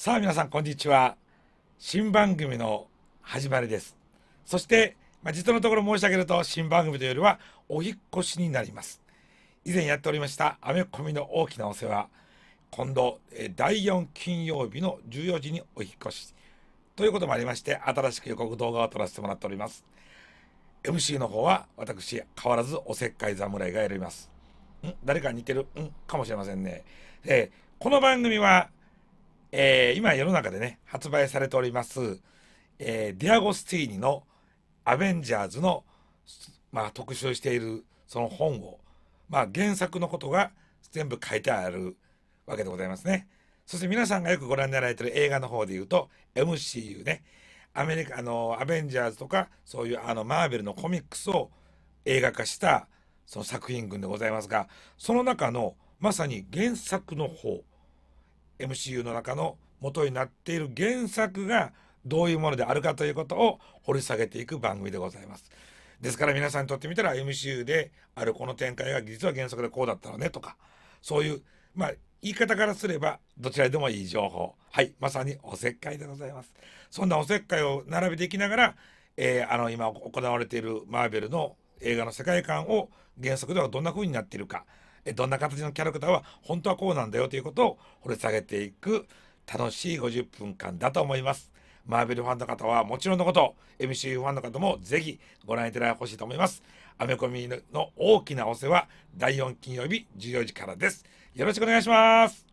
さあ皆さんこんにちは新番組の始まりですそして、まあ、実のところ申し上げると新番組というよりはお引越しになります以前やっておりましたアメコミの大きなお世話今度第4金曜日の14時にお引越しということもありまして新しく予告動画を撮らせてもらっております MC の方は私変わらずおせっかい侍がやりますん誰かに似てるんかもしれませんね、えー、この番組はえー、今世の中でね、発売されております、えー、ディアゴスティーニのアベンジャーズの、まあ、特集しているその本を、まあ、原作のことが全部書いてあるわけでございますね。そして皆さんがよくご覧になられてる映画の方で言うと MCU ね、アメリカ、あの、アベンジャーズとか、そういうあの、マーベルのコミックスを映画化したその作品群でございますが、その中のまさに原作の方、MCU の中の元になっている原作がどういうものであるかということを掘り下げていく番組でございます。ですから皆さんにとってみたら MCU であるこの展開が実は原作でこうだったのねとかそういうまあ言い方からすればどちらでもいい情報はいまさにおせっかいでございますそんなおせっかいを並べていきながら、えー、あの今行われているマーベルの映画の世界観を原作ではどんな風になっているかえどんな形のキャラクターは本当はこうなんだよということを掘り下げていく楽しい50分間だと思います。マーベルファンの方はもちろんのこと、MCU ファンの方もぜひご覧いただいてほしいと思います。アメコミの大きなお世話、第4金曜日14時からです。よろしくお願いします。